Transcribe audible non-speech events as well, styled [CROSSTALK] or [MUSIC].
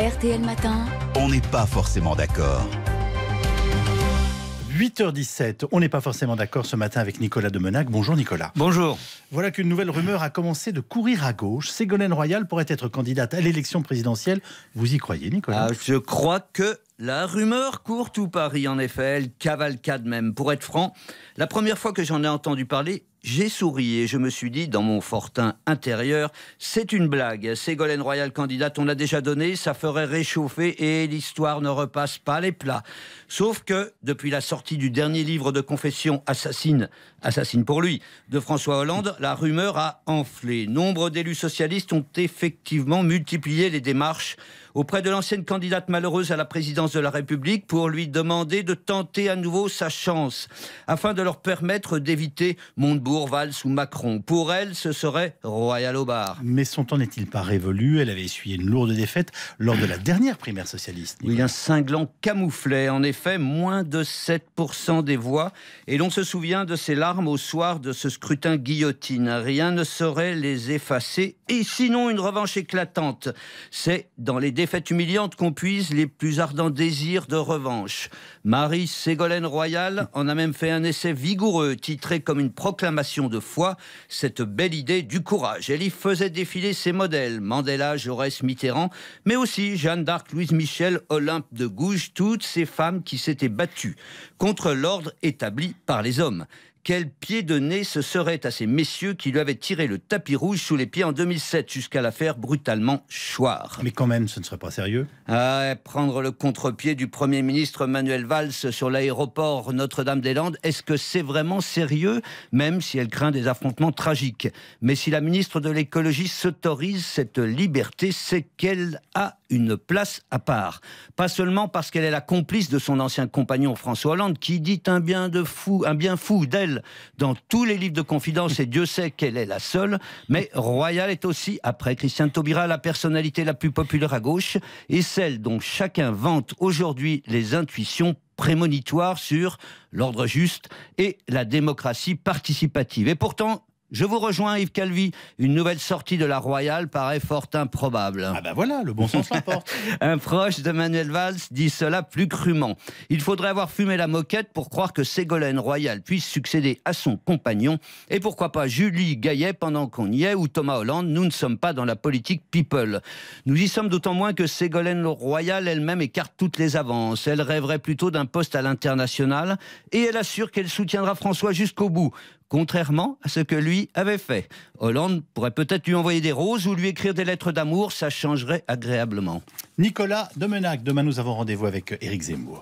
RTL Matin. On n'est pas forcément d'accord. 8h17, on n'est pas forcément d'accord ce matin avec Nicolas Demenac. Bonjour Nicolas. Bonjour. Voilà qu'une nouvelle rumeur a commencé de courir à gauche. Ségolène Royal pourrait être candidate à l'élection présidentielle. Vous y croyez Nicolas ah, Je crois que la rumeur court tout Paris en effet, elle cavalcade même. Pour être franc, la première fois que j'en ai entendu parler, j'ai souri et je me suis dit dans mon fortin intérieur, c'est une blague. Ségolène Royal candidate, on l'a déjà donné, ça ferait réchauffer et l'histoire ne repasse pas les plats. Sauf que depuis la sortie du dernier livre de confession assassine, assassine pour lui, de François Hollande, la rumeur a enflé. Nombre d'élus socialistes ont effectivement multiplié les démarches auprès de l'ancienne candidate malheureuse à la présidence de la République pour lui demander de tenter à nouveau sa chance afin de leur permettre d'éviter monde Zemmour, ou Macron. Pour elle, ce serait Royal au bar. Mais son temps n'est-il pas révolu Elle avait essuyé une lourde défaite lors de la dernière primaire socialiste. y Oui, un cinglant camouflet. En effet, moins de 7% des voix. Et l'on se souvient de ses larmes au soir de ce scrutin guillotine. Rien ne saurait les effacer et sinon une revanche éclatante. C'est dans les défaites humiliantes qu'on puise les plus ardents désirs de revanche. Marie Ségolène Royal en a même fait un essai vigoureux, titré comme une proclamation de foi, cette belle idée du courage. Elle y faisait défiler ses modèles, Mandela, Jaurès, Mitterrand, mais aussi Jeanne d'Arc, Louise Michel, Olympe de Gouges, toutes ces femmes qui s'étaient battues contre l'ordre établi par les hommes quel pied de nez ce serait à ces messieurs qui lui avaient tiré le tapis rouge sous les pieds en 2007 jusqu'à l'affaire brutalement choir Mais quand même, ce ne serait pas sérieux. Ah, prendre le contre-pied du Premier ministre Manuel Valls sur l'aéroport Notre-Dame-des-Landes, est-ce que c'est vraiment sérieux, même si elle craint des affrontements tragiques Mais si la ministre de l'écologie s'autorise cette liberté, c'est qu'elle a une place à part. Pas seulement parce qu'elle est la complice de son ancien compagnon François Hollande, qui dit un bien de fou, un bien fou d'elle dans tous les livres de confidence, et Dieu sait qu'elle est la seule, mais Royal est aussi, après Christian Taubira, la personnalité la plus populaire à gauche, et celle dont chacun vante aujourd'hui les intuitions prémonitoires sur l'ordre juste et la démocratie participative. Et pourtant, je vous rejoins, Yves Calvi. Une nouvelle sortie de la Royale paraît fort improbable. Ah ben voilà, le bon sens l'emporte. [LAUGHS] Un proche de Manuel Valls dit cela plus crûment. Il faudrait avoir fumé la moquette pour croire que Ségolène Royale puisse succéder à son compagnon. Et pourquoi pas Julie Gaillet pendant qu'on y est, ou Thomas Hollande. Nous ne sommes pas dans la politique people. Nous y sommes d'autant moins que Ségolène Royale elle-même écarte toutes les avances. Elle rêverait plutôt d'un poste à l'international et elle assure qu'elle soutiendra François jusqu'au bout contrairement à ce que lui avait fait. Hollande pourrait peut-être lui envoyer des roses ou lui écrire des lettres d'amour, ça changerait agréablement. Nicolas Domenac, demain nous avons rendez-vous avec Eric Zemmour.